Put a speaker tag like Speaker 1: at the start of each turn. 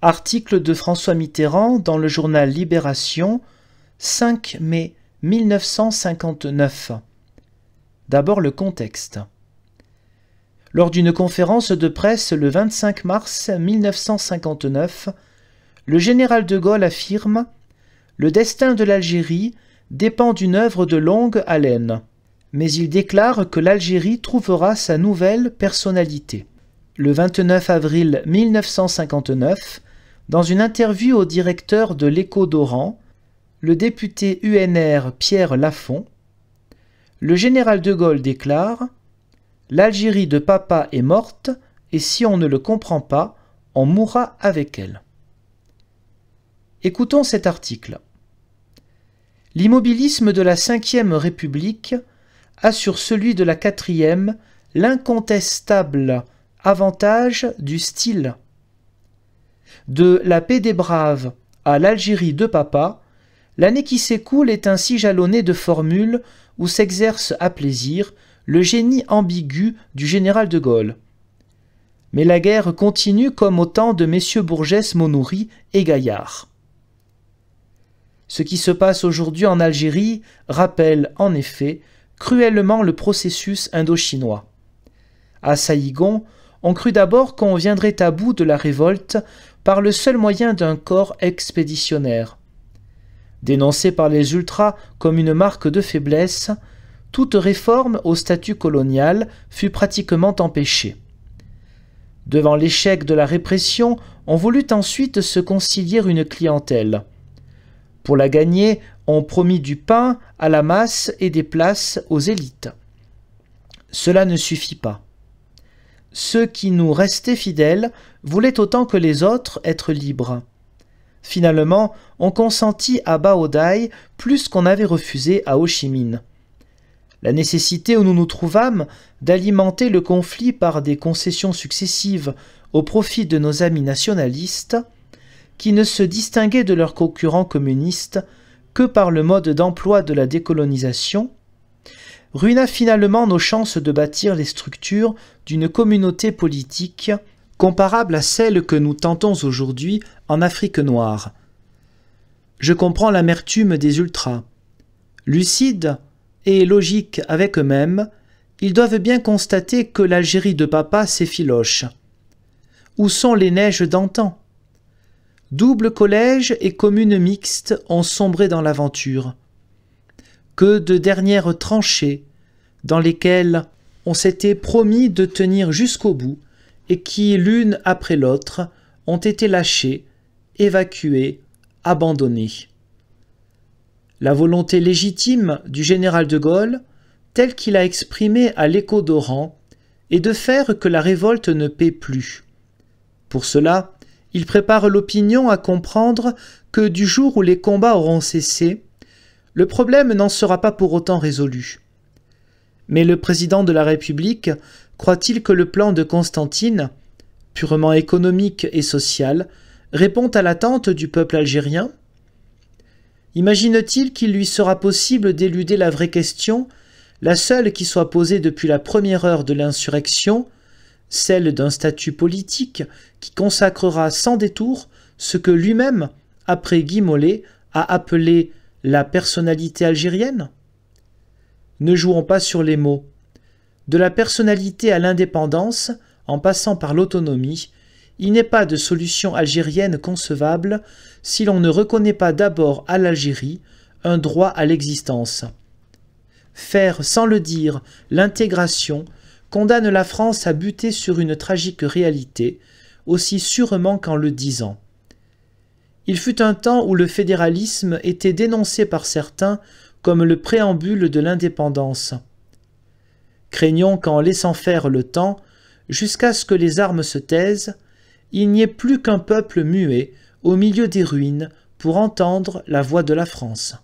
Speaker 1: Article de François Mitterrand dans le journal Libération, 5 mai 1959. D'abord le contexte. Lors d'une conférence de presse le 25 mars 1959, le général de Gaulle affirme Le destin de l'Algérie dépend d'une œuvre de longue haleine, mais il déclare que l'Algérie trouvera sa nouvelle personnalité. Le 29 avril 1959, dans une interview au directeur de l'Écho d'Oran, le député UNR Pierre Lafont, le général de Gaulle déclare L'Algérie de papa est morte, et si on ne le comprend pas, on mourra avec elle. Écoutons cet article. L'immobilisme de la Ve République a sur celui de la quatrième l'incontestable avantage du style. De la paix des braves à l'Algérie de papa, l'année qui s'écoule est ainsi jalonnée de formules où s'exerce à plaisir le génie ambigu du général de Gaulle. Mais la guerre continue comme au temps de messieurs Bourgès, Monoury et Gaillard. Ce qui se passe aujourd'hui en Algérie rappelle, en effet, cruellement le processus indochinois. À Saïgon, on crut d'abord qu'on viendrait à bout de la révolte par le seul moyen d'un corps expéditionnaire. Dénoncé par les ultras comme une marque de faiblesse, toute réforme au statut colonial fut pratiquement empêchée. Devant l'échec de la répression, on voulut ensuite se concilier une clientèle. Pour la gagner, on promit du pain à la masse et des places aux élites. Cela ne suffit pas ceux qui nous restaient fidèles voulaient autant que les autres être libres. Finalement, on consentit à Baodai plus qu'on avait refusé à Ho Chi Minh. La nécessité où nous nous trouvâmes d'alimenter le conflit par des concessions successives au profit de nos amis nationalistes, qui ne se distinguaient de leurs concurrents communistes que par le mode d'emploi de la décolonisation, ruina finalement nos chances de bâtir les structures d'une communauté politique comparable à celle que nous tentons aujourd'hui en Afrique noire. Je comprends l'amertume des ultras. Lucides et logiques avec eux-mêmes, ils doivent bien constater que l'Algérie de papa s'effiloche. Où sont les neiges d'antan Double collège et commune mixte ont sombré dans l'aventure que de dernières tranchées dans lesquelles on s'était promis de tenir jusqu'au bout et qui, l'une après l'autre, ont été lâchées, évacuées, abandonnées. La volonté légitime du général de Gaulle, telle qu'il a exprimée à l'écho d'Oran, est de faire que la révolte ne paie plus. Pour cela, il prépare l'opinion à comprendre que du jour où les combats auront cessé, le problème n'en sera pas pour autant résolu. Mais le président de la République croit-il que le plan de Constantine, purement économique et social, répond à l'attente du peuple algérien Imagine-t-il qu'il lui sera possible d'éluder la vraie question, la seule qui soit posée depuis la première heure de l'insurrection, celle d'un statut politique qui consacrera sans détour ce que lui-même, après Guy Mollet, a appelé la personnalité algérienne Ne jouons pas sur les mots. De la personnalité à l'indépendance, en passant par l'autonomie, il n'est pas de solution algérienne concevable si l'on ne reconnaît pas d'abord à l'Algérie un droit à l'existence. Faire, sans le dire, l'intégration condamne la France à buter sur une tragique réalité, aussi sûrement qu'en le disant. Il fut un temps où le fédéralisme était dénoncé par certains comme le préambule de l'indépendance. Craignons qu'en laissant faire le temps, jusqu'à ce que les armes se taisent, il n'y ait plus qu'un peuple muet au milieu des ruines pour entendre la voix de la France.